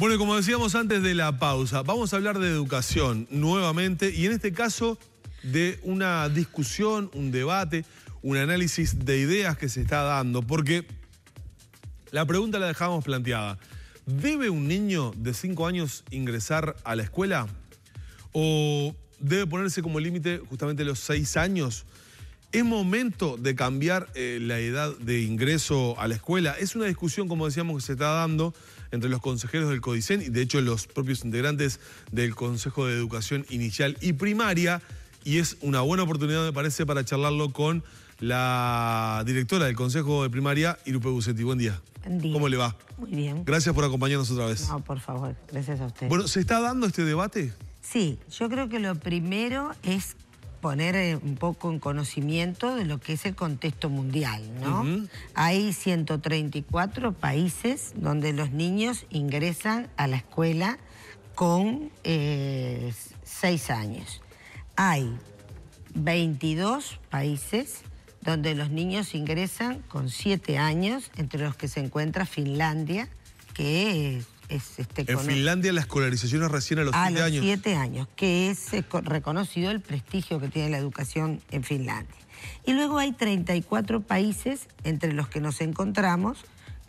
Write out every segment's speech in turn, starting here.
Bueno, como decíamos antes de la pausa, vamos a hablar de educación nuevamente y en este caso de una discusión, un debate, un análisis de ideas que se está dando, porque la pregunta la dejamos planteada. ¿Debe un niño de 5 años ingresar a la escuela? ¿O debe ponerse como límite justamente los 6 años? ¿Es momento de cambiar eh, la edad de ingreso a la escuela? Es una discusión, como decíamos, que se está dando entre los consejeros del CODICEN y de hecho los propios integrantes del Consejo de Educación Inicial y Primaria. Y es una buena oportunidad, me parece, para charlarlo con la directora del Consejo de Primaria, Irupe Bucetti. Buen día. Buen día. ¿Cómo le va? Muy bien. Gracias por acompañarnos otra vez. No, por favor, gracias a usted. Bueno, ¿se está dando este debate? Sí, yo creo que lo primero es poner eh, un poco en conocimiento de lo que es el contexto mundial, ¿no? Hay 134 países donde los niños ingresan a la escuela con 6 eh, años. Hay 22 países donde los niños ingresan con 7 años, entre los que se encuentra Finlandia, que es... Este, en Finlandia la escolarización es recién a los 7 años. que es eh, reconocido el prestigio que tiene la educación en Finlandia. Y luego hay 34 países entre los que nos encontramos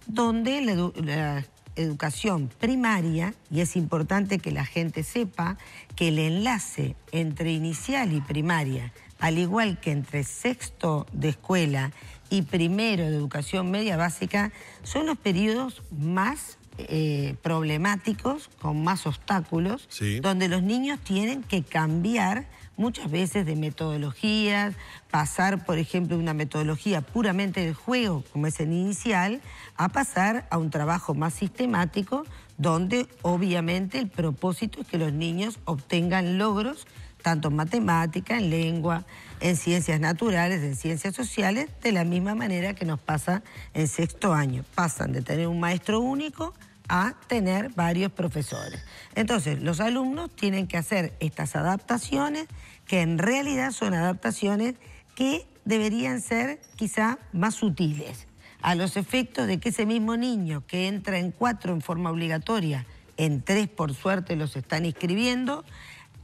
donde la, la educación primaria, y es importante que la gente sepa que el enlace entre inicial y primaria, al igual que entre sexto de escuela y primero de educación media básica, son los periodos más eh, problemáticos, con más obstáculos, donde los niños tienen que cambiar muchas veces de metodologías, pasar, por ejemplo, de una metodología puramente de juego, como es el inicial, a pasar a un trabajo más sistemático, donde obviamente el propósito es que los niños obtengan logros tanto en matemática, en lengua, en ciencias naturales, en ciencias sociales, de la misma manera que nos pasa en sexto año. Pasan de tener un maestro único a tener varios profesores. Entonces, los alumnos tienen que hacer estas adaptaciones, que en realidad son adaptaciones que deberían ser quizá más sutiles, a los efectos de que ese mismo niño que entra en cuatro en forma obligatoria, en tres por suerte los están inscribiendo,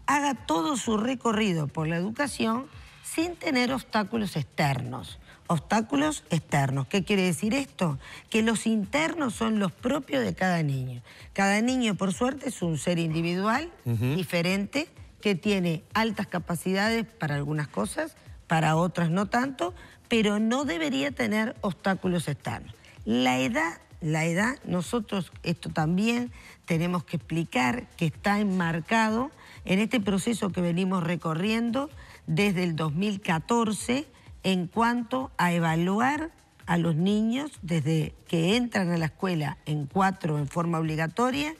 haga todo su recorrido por la educación sin tener obstáculos externos. Obstáculos externos. ¿Qué quiere decir esto? Que los internos son los propios de cada niño. Cada niño, por suerte, es un ser individual, diferente, que tiene altas capacidades para algunas cosas, para otras no tanto, pero no debería tener obstáculos externos. La edad, la edad, nosotros esto también tenemos que explicar que está enmarcado en este proceso que venimos recorriendo desde el 2014 en cuanto a evaluar a los niños desde que entran a la escuela en cuatro en forma obligatoria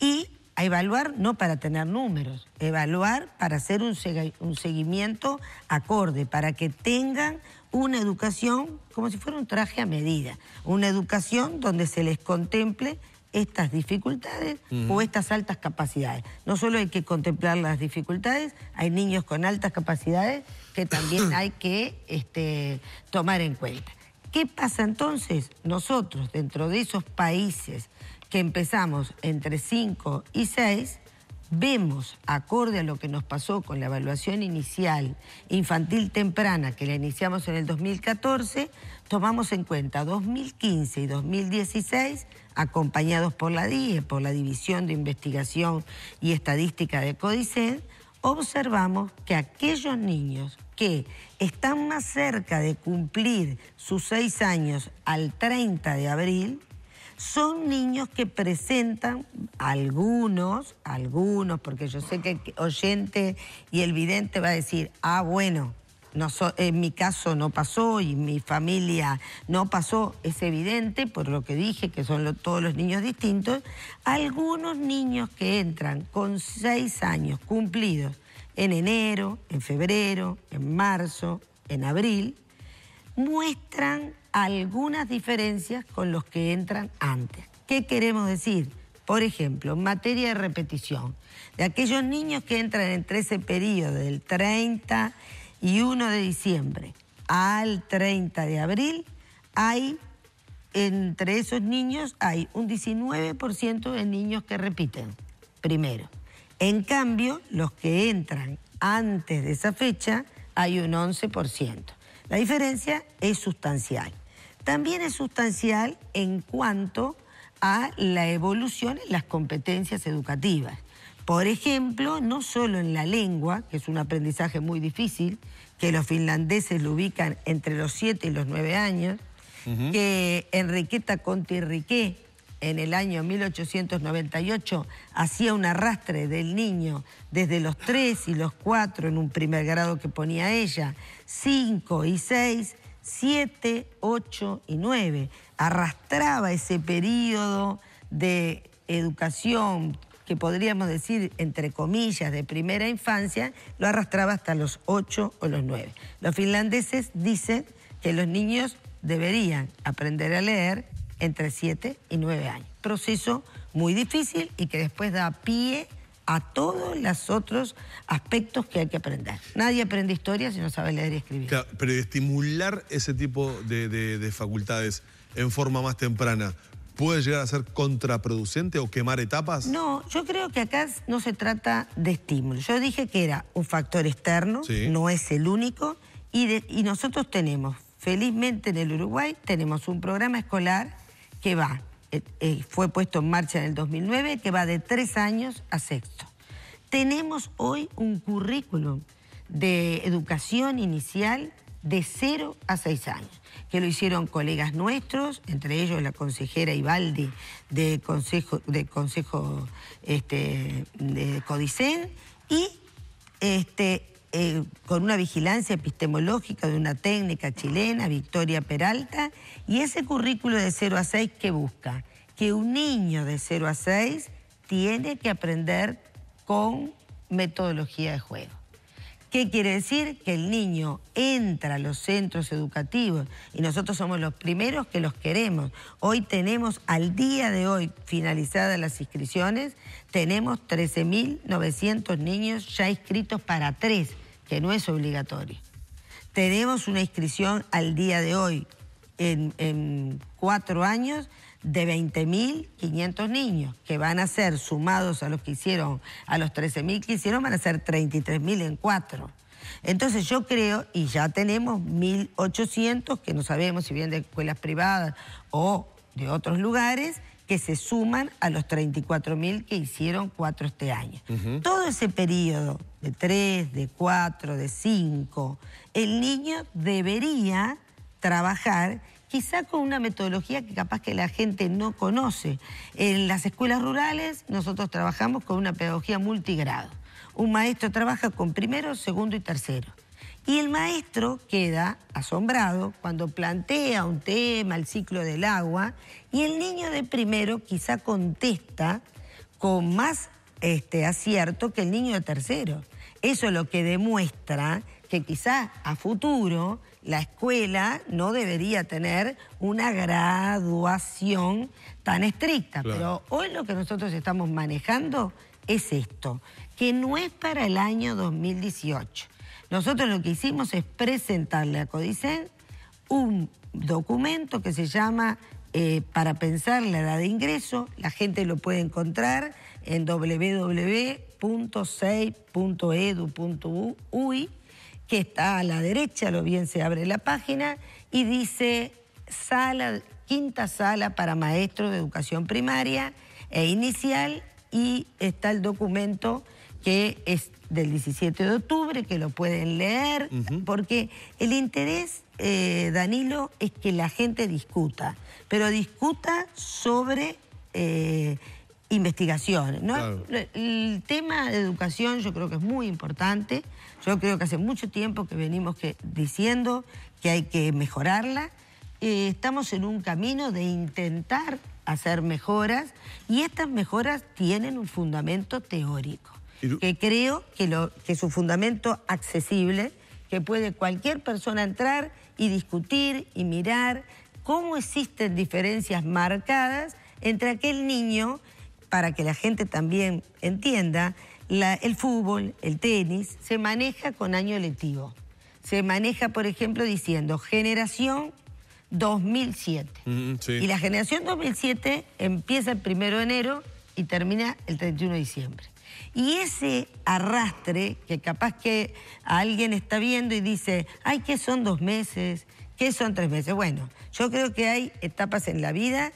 y a evaluar no para tener números, evaluar para hacer un, un seguimiento acorde, para que tengan una educación como si fuera un traje a medida, una educación donde se les contemple estas dificultades o estas altas capacidades. No solo hay que contemplar las dificultades, hay niños con altas capacidades que también hay que este, tomar en cuenta. ¿Qué pasa entonces? Nosotros, dentro de esos países que empezamos entre 5 y 6, vemos, acorde a lo que nos pasó con la evaluación inicial infantil temprana que la iniciamos en el 2014, tomamos en cuenta 2015 y 2016 acompañados por la DIE, por la División de Investigación y Estadística de CODICEN, observamos que aquellos niños que están más cerca de cumplir sus seis años al 30 de abril, son niños que presentan algunos, algunos, porque yo sé que oyente y el vidente va a decir, ah, bueno, en mi caso no pasó y mi familia no pasó, es evidente por lo que dije, que son todos los niños distintos, algunos niños que entran con seis años cumplidos en enero, en febrero, en marzo, en abril, muestran algunas diferencias con los que entran antes. ¿Qué queremos decir? Por ejemplo, en materia de repetición, de aquellos niños que entran entre ese periodo del 31 de diciembre al 30 de abril, hay, entre esos niños, hay un 19% de niños que repiten, primero. En cambio, los que entran antes de esa fecha, hay un 11%. La diferencia es sustancial también es sustancial en cuanto a la evolución en las competencias educativas. Por ejemplo, no solo en la lengua, que es un aprendizaje muy difícil, que los finlandeses lo ubican entre los 7 y los 9 años, que Enriqueta Conti Riquet en el año 1898 hacía un arrastre del niño desde los 3 y los 4 en un primer grado que ponía ella, 5 y 6, 7, 8 y 9. Arrastraba ese periodo de educación que podríamos decir, entre comillas, de primera infancia, lo arrastraba hasta los 8 o los 9. Los finlandeses dicen que los niños deberían aprender a leer entre 7 y 9 años. Proceso muy difícil y que después da pie a todos los otros aspectos que hay que aprender. Nadie aprende historia si no sabe leer y escribir. Claro, pero estimular ese tipo de, facultades en forma más temprana, ¿puede llegar a ser contraproducente o quemar etapas? No, yo creo que acá no se trata de estímulo. Yo dije que era un factor externo, no es el único, y nosotros tenemos, felizmente en el Uruguay, tenemos un programa escolar que va eh, eh, fue puesto en marcha en el 2009, que va de tres años a sexto. Tenemos hoy un currículum de educación inicial de cero a seis años, que lo hicieron colegas nuestros, entre ellos la consejera Ibaldi del Consejo, de Consejo este, de Codicen, y este, eh, con una vigilancia epistemológica de una técnica chilena, Victoria Peralta, y ese currículo de 0 a 6 que busca que un niño de 0 a 6 tiene que aprender con metodología de juego. ¿Qué quiere decir? Que el niño entra a los centros educativos y nosotros somos los primeros que los queremos. Hoy tenemos, al día de hoy, finalizadas las inscripciones, tenemos 13.900 niños ya inscritos para tres que no es obligatorio... Tenemos una inscripción al día de hoy en, en cuatro años de 20.500 niños que van a ser sumados a los que hicieron, a los 13.000 que hicieron, van a ser 33.000 en cuatro. Entonces yo creo, y ya tenemos 1.800, que no sabemos si vienen de escuelas privadas o de otros lugares, que se suman a los 34.000 que hicieron cuatro este año. Todo ese periodo de tres, de cuatro, de cinco, el niño debería trabajar quizá con una metodología que capaz que la gente no conoce. En las escuelas rurales nosotros trabajamos con una pedagogía multigrado. Un maestro trabaja con primero, segundo y tercero. Y el maestro queda asombrado cuando plantea un tema, el ciclo del agua, y el niño de primero quizá contesta con más este, acierto que el niño de tercero. Eso es lo que demuestra que quizá a futuro la escuela no debería tener una graduación tan estricta. Pero hoy lo que nosotros estamos manejando es esto, que no es para el año 2018 nosotros lo que hicimos es presentarle a Codicen un documento que se llama eh, Para pensar la edad de ingreso. La gente lo puede encontrar en www.sei.edu.uy, que está a la derecha, lo bien se abre la página, y dice sala, quinta sala para maestros de educación primaria e inicial, y está el documento que es del 17 de octubre, que lo pueden leer, porque el interés, eh, Danilo, es que la gente discuta, pero discuta sobre eh, investigaciones, ¿no? El tema de educación yo creo que es muy importante, yo creo que hace mucho tiempo que venimos que, diciendo que hay que mejorarla, eh, estamos en un camino de intentar hacer mejoras y estas mejoras tienen un fundamento teórico que creo que, lo, es un fundamento accesible, que puede cualquier persona entrar y discutir y mirar cómo existen diferencias marcadas entre aquel niño, para que la gente también entienda, el fútbol, el tenis, se maneja con año lectivo. Se maneja, por ejemplo, diciendo generación 2007. Mm, mm, y la generación 2007 empieza el primero de enero y termina el 31 de diciembre. Y ese arrastre, que capaz que alguien está viendo y dice, ay, ¿qué son dos meses? ¿Qué son tres meses? Bueno, yo creo que hay etapas en la vida,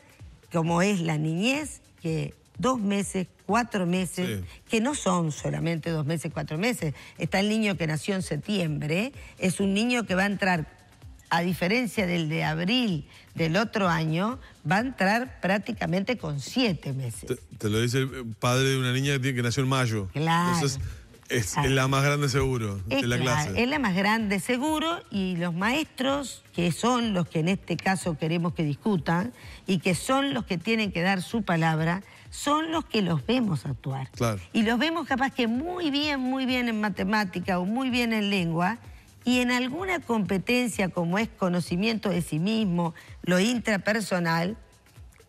como es la niñez, que dos meses, cuatro meses, que no son solamente dos meses, cuatro meses. Está el niño que nació en septiembre, es un niño que va a entrar, a diferencia del de abril, del otro año va a entrar prácticamente con siete meses. Te, lo dice el padre de una niña que, nació en mayo. Claro. Entonces, es, la más grande seguro es de la clase. Es la más grande seguro y los maestros, que son los que en este caso queremos que discutan y que son los que tienen que dar su palabra, son los que los vemos actuar. Y los vemos capaz que muy bien, muy bien en matemática o muy bien en lengua y en alguna competencia como es conocimiento de sí mismo, lo intrapersonal,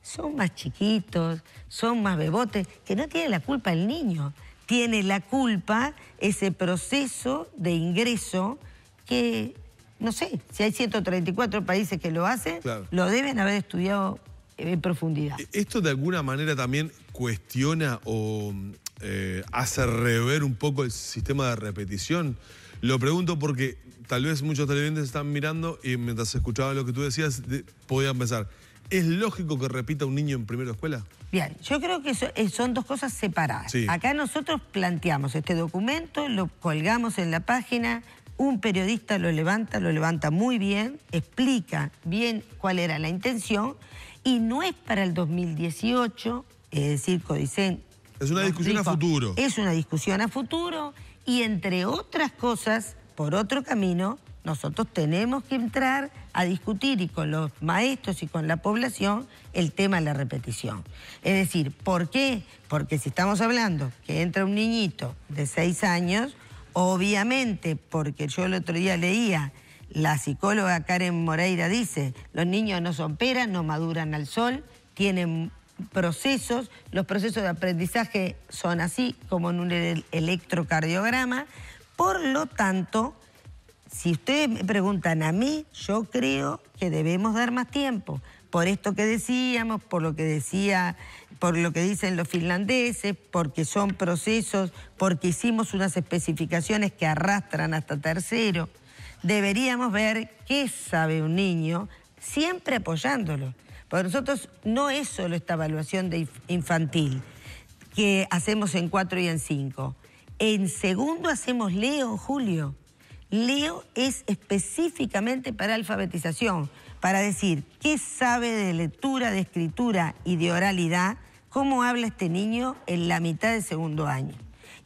son más chiquitos, son más bebotes, que no tiene la culpa el niño, tiene la culpa ese proceso de ingreso que, no sé, si hay 134 países que lo hacen, lo deben haber estudiado en profundidad. E, ¿Esto de alguna manera también cuestiona o eh, hace rever un poco el sistema de repetición? Lo pregunto porque tal vez muchos televidentes están mirando y mientras escuchaban lo que tú decías, podían pensar, ¿es lógico que repita un niño en primera escuela? Bien, yo creo que eh, son dos cosas separadas. Acá nosotros planteamos este documento, lo colgamos en la página, un periodista lo levanta, lo levanta muy bien, explica bien cuál era la intención y no es para el 2018, es decir, Codicen... Es una discusión a futuro. Es una discusión a futuro y entre otras cosas, por otro camino, nosotros tenemos que entrar a discutir y con los maestros y con la población el tema de la repetición. Es decir, ¿por qué? Porque si estamos hablando que entra un niñito de seis años, obviamente, porque yo el otro día leía, la psicóloga Karen Moreira dice, los niños no son peras, no maduran al sol, tienen procesos. Los procesos de aprendizaje son así, como en un e-, electrocardiograma. Por lo tanto, si ustedes me preguntan a mí, yo creo que debemos dar más tiempo. Por esto que decíamos, por lo que decía, por lo que dicen los finlandeses, porque son procesos, porque hicimos unas especificaciones que arrastran hasta tercero. Deberíamos ver qué sabe un niño, siempre apoyándolo. Para nosotros no es solo esta evaluación de infantil que hacemos en cuatro y en cinco. En segundo hacemos Leo, Julio. Leo es específicamente para alfabetización, para decir qué sabe de lectura, de escritura y de oralidad, cómo habla este niño en la mitad del segundo año.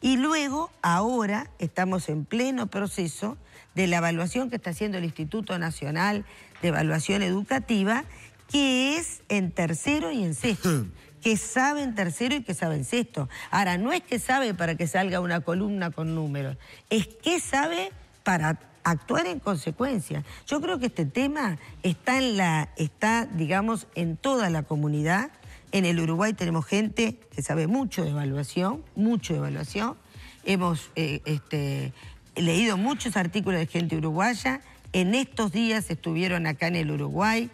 Y luego, ahora, estamos en pleno proceso de la evaluación que está haciendo el Instituto Nacional de Evaluación Educativa que es en tercero y en sexto. que sabe en tercero y que sabe en sexto. Ahora, no es que sabe para que salga una columna con números, es que sabe para actuar en consecuencia. Yo creo que este tema está en la, está, digamos, en toda la comunidad. En el Uruguay tenemos gente que sabe mucho de evaluación, mucho de evaluación. Hemos eh, este, leído muchos artículos de gente uruguaya. En estos días estuvieron acá en el Uruguay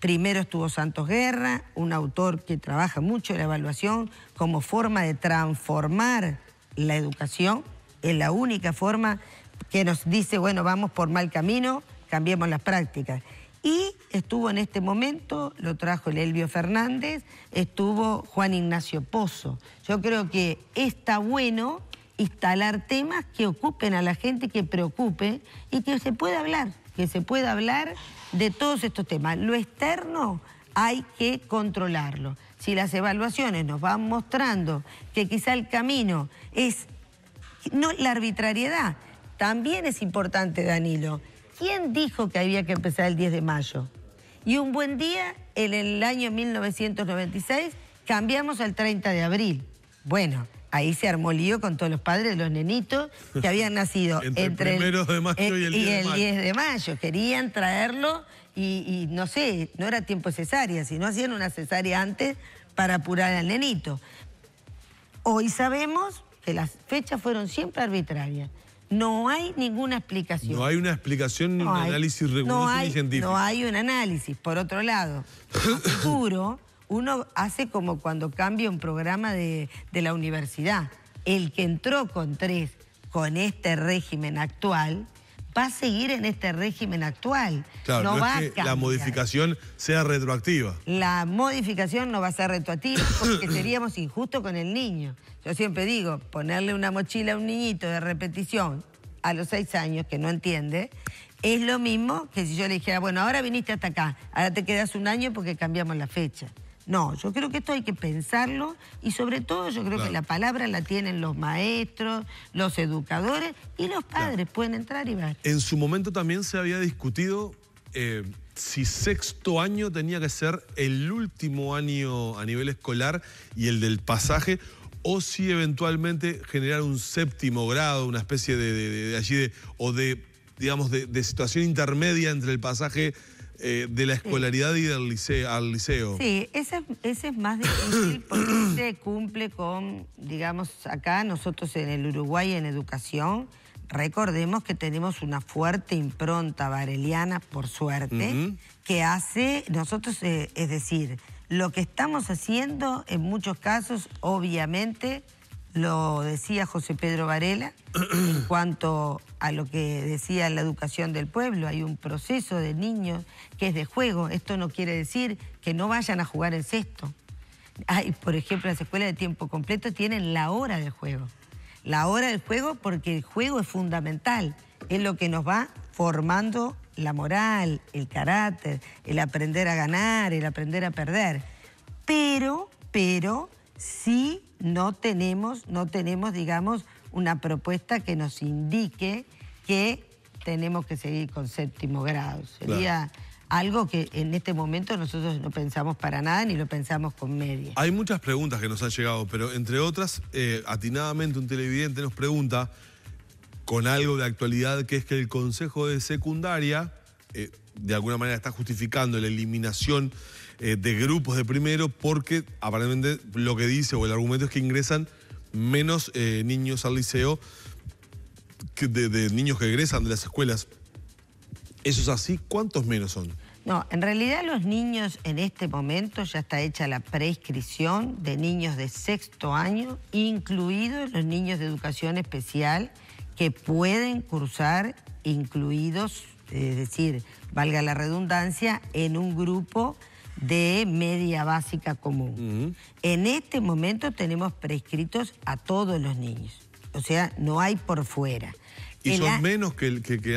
Primero estuvo Santos Guerra, un autor que trabaja mucho en la evaluación como forma de transformar la educación. en la única forma que nos dice, bueno, vamos por mal camino, cambiemos las prácticas. Y estuvo en este momento, lo trajo el Elvio Fernández, estuvo Juan Ignacio Pozo. Yo creo que está bueno instalar temas que ocupen a la gente, que preocupe y que se pueda hablar que se pueda hablar de todos estos temas. Lo externo hay que controlarlo. Si las evaluaciones nos van mostrando que quizá el camino es no la arbitrariedad, también es importante, Danilo. ¿Quién dijo que había que empezar el 10 de mayo? Y un buen día, en el año 1996, cambiamos al 30 de abril. Bueno, ahí se armó lío con todos los padres de los nenitos que habían nacido entre, el primero de mayo eh, y el, 10, de mayo. Querían traerlo y, no sé, no era tiempo cesárea, no hacían una cesárea antes para apurar al nenito. Hoy sabemos que las fechas fueron siempre arbitrarias. No hay ninguna explicación. No hay una explicación ni un análisis riguroso no hay, científico. No hay un análisis. Por otro lado, a uno hace como cuando cambia un programa de, la universidad. El que entró con tres, con este régimen actual, va a seguir en este régimen actual. no, va que la modificación sea retroactiva. La modificación no va a ser retroactiva porque seríamos injustos con el niño. Yo siempre digo, ponerle una mochila a un niñito de repetición a los seis años que no entiende, es lo mismo que si yo le dijera, bueno, ahora viniste hasta acá, ahora te quedas un año porque cambiamos la fecha. No, yo creo que esto hay que pensarlo y sobre todo yo creo que la palabra la tienen los maestros, los educadores y los padres pueden entrar y ver. En su momento también se había discutido eh, si sexto año tenía que ser el último año a nivel escolar y el del pasaje o si eventualmente generar un séptimo grado, una especie de, allí de, o de digamos, de, situación intermedia entre el pasaje eh, de la escolaridad y del liceo, al liceo. Sí, ese, es más difícil porque se cumple con, digamos, acá nosotros en el Uruguay en educación, recordemos que tenemos una fuerte impronta bareliana, por suerte, que hace, nosotros, eh, es decir, lo que estamos haciendo en muchos casos, obviamente, lo decía José Pedro Varela, en cuanto a lo que decía la educación del pueblo, hay un proceso de niños que es de juego, esto no quiere decir que no vayan a jugar el sexto. por ejemplo, las escuelas de tiempo completo tienen la hora del juego. La hora del juego porque el juego es fundamental, es lo que nos va formando la moral, el carácter, el aprender a ganar, el aprender a perder. Pero, pero, si no tenemos, no tenemos, digamos, una propuesta que nos indique que tenemos que seguir con séptimo grado. Sería algo que en este momento nosotros no pensamos para nada ni lo pensamos con media. Hay muchas preguntas que nos han llegado, pero entre otras, eh, atinadamente un televidente nos pregunta, con algo de actualidad, que es que el Consejo de Secundaria... Eh, de alguna manera está justificando la eliminación eh, de grupos de primero porque aparentemente lo que dice o el argumento es que ingresan menos eh, niños al liceo de, niños que egresan de las escuelas. ¿Eso es así? ¿Cuántos menos son? No, en realidad los niños en este momento ya está hecha la prescripción de niños de sexto año, incluidos los niños de educación especial que pueden cursar, incluidos es decir, valga la redundancia, en un grupo de media básica común. En este momento tenemos prescritos a todos los niños, o sea, no hay por fuera. ¿Y son menos que,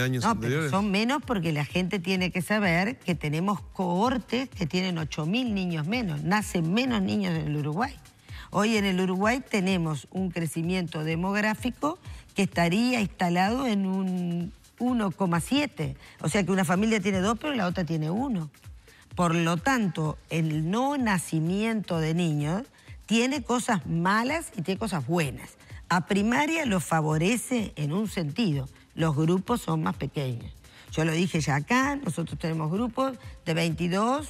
años anteriores? son menos porque la gente tiene que saber que tenemos cohortes que tienen 8.000 niños menos, nacen menos niños en el Uruguay. Hoy en el Uruguay tenemos un crecimiento demográfico que estaría instalado en un 1,7. O sea que una familia tiene dos, pero la otra tiene uno. Por lo tanto, el no nacimiento de niños tiene cosas malas y tiene cosas buenas. A primaria lo favorece en un sentido, los grupos son más pequeños. Yo lo dije ya acá, nosotros tenemos grupos de 22,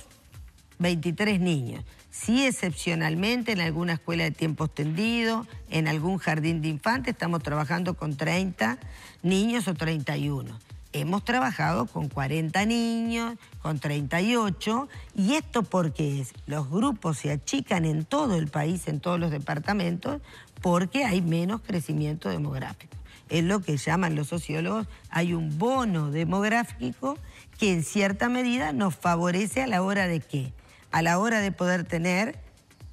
23 niños. Sí, excepcionalmente en alguna escuela de tiempo extendido, en algún jardín de infantes, estamos trabajando con 30 niños o 31. Hemos trabajado con 40 niños, con 38, y esto porque es, los grupos se achican en todo el país, en todos los departamentos, porque hay menos crecimiento demográfico. Es lo que llaman los sociólogos, hay un bono demográfico que en cierta medida nos favorece a la hora de que a la hora de poder tener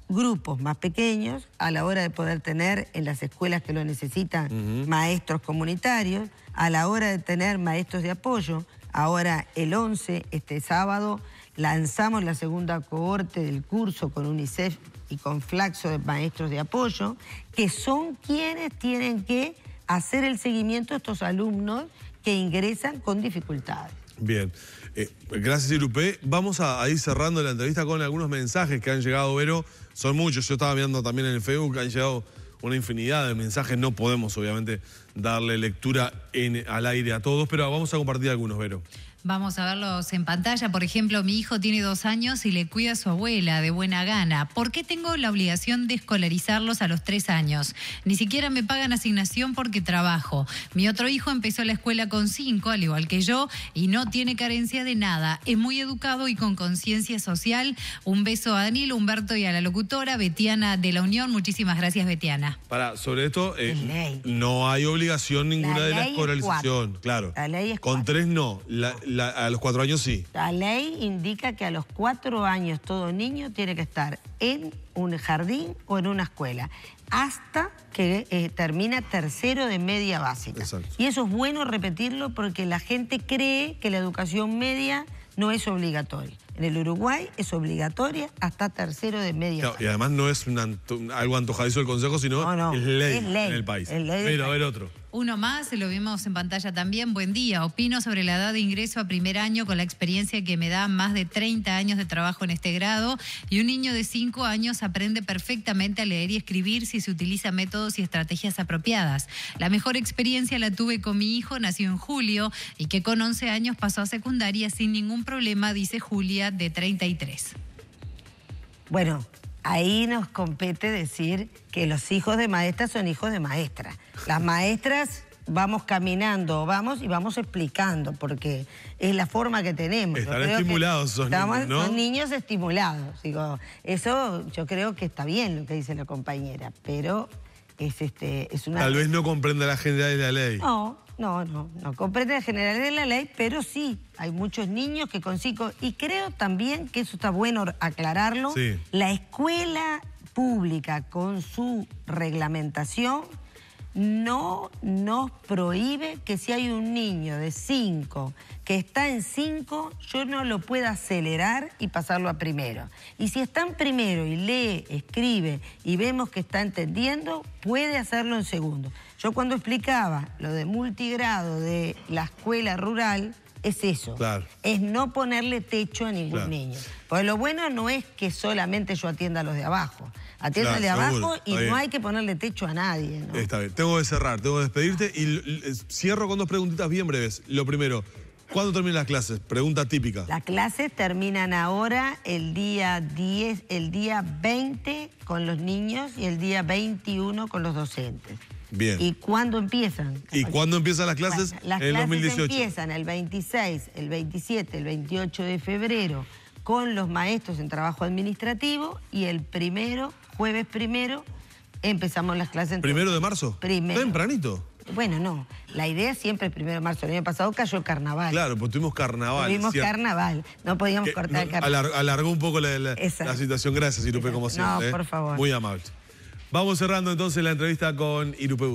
grupos más pequeños, a la hora de poder tener en las escuelas que lo necesitan maestros comunitarios, a la hora de tener maestros de apoyo. Ahora el 11, este sábado, lanzamos la segunda cohorte del curso con UNICEF y con Flaxo de maestros de apoyo, que son quienes tienen que hacer el seguimiento a estos alumnos que ingresan con dificultades. Bien. Eh, gracias, Irupe, Vamos a, ir cerrando la entrevista con algunos mensajes que han llegado, Vero. Son muchos. Yo estaba viendo también en el Facebook, han llegado una infinidad de mensajes. No podemos, obviamente, darle lectura al aire a todos, pero vamos a compartir algunos, Vero. Vamos a verlos en pantalla. Por ejemplo, mi hijo tiene dos años y le cuida a su abuela de buena gana. ¿Por qué tengo la obligación de escolarizarlos a los tres años? Ni siquiera me pagan asignación porque trabajo. Mi otro hijo empezó la escuela con cinco, al igual que yo, y no tiene carencia de nada. Es muy educado y con conciencia social. Un beso a Daniel, Humberto y a la locutora Betiana de la Unión. Muchísimas gracias, Betiana. Para, sobre esto, eh, no hay obligación ninguna de la escolarización. claro. Con tres no a los cuatro años sí. La ley indica que a los cuatro años todo niño tiene que estar en un jardín o en una escuela hasta que eh, termina tercero de media básica. Y eso es bueno repetirlo porque la gente cree que la educación media no es obligatoria. En el Uruguay es obligatoria hasta tercero de media. básica. y además no es un algo antojadizo del Consejo, sino es, ley en el país. Pero, a ver otro. Uno más, lo vimos en pantalla también. Buen día. Opino sobre la edad de ingreso a primer año con la experiencia que me da más de 30 años de trabajo en este grado. Y un niño de 5 años aprende perfectamente a leer y escribir si se utiliza métodos y estrategias apropiadas. La mejor experiencia la tuve con mi hijo, nació en julio y que con 11 años pasó a secundaria sin ningún problema, dice Julia, de 33. Bueno, Ahí nos compete decir que los hijos de maestras son hijos de maestras. Las maestras vamos caminando, vamos y vamos explicando, porque es la forma que tenemos. Están estimulados esos niños, Son niños estimulados. Digo, eso yo creo que está bien lo que dice la compañera, pero es, este, es una... Tal vez no comprenda la agenda de la ley. No, no, no, no comprende la generalidad de la ley, pero sí, hay muchos niños que consigo... y creo también que eso está bueno aclararlo, la escuela pública con su reglamentación no nos prohíbe que si hay un niño de 5 que está en 5, yo no lo pueda acelerar y pasarlo a primero. Y si está en primero y lee, escribe y vemos que está entendiendo, puede hacerlo en segundo. Yo cuando explicaba lo de multigrado de la escuela rural, es eso. Es no ponerle techo a ningún niño. Porque lo bueno no es que solamente yo atienda a los de abajo. Atienda los de abajo y no hay que ponerle techo a nadie. Está bien. Tengo que cerrar, tengo que despedirte y eh, cierro con dos preguntitas bien breves. Lo primero, ¿Cuándo terminan las clases? Pregunta típica. Las clases terminan ahora el día 10, el día 20 con los niños y el día 21 con los docentes. Bien. ¿Y cuándo empiezan? ¿Y cuándo empiezan las clases? las clases empiezan el 26, el 27, el 28 de febrero con los maestros en trabajo administrativo y el primero, jueves primero, empezamos las clases. ¿Primero de marzo? Primero. ¿Tempranito? Bueno, no. La idea siempre es primero de marzo. El año pasado cayó el carnaval. Claro, pues tuvimos carnaval. Tuvimos carnaval. No podíamos cortar el carnaval. Alargó un poco la, situación. Gracias, Irupe, como siempre. No, ¿eh? por favor. Muy amable. Vamos cerrando entonces la entrevista con Irupe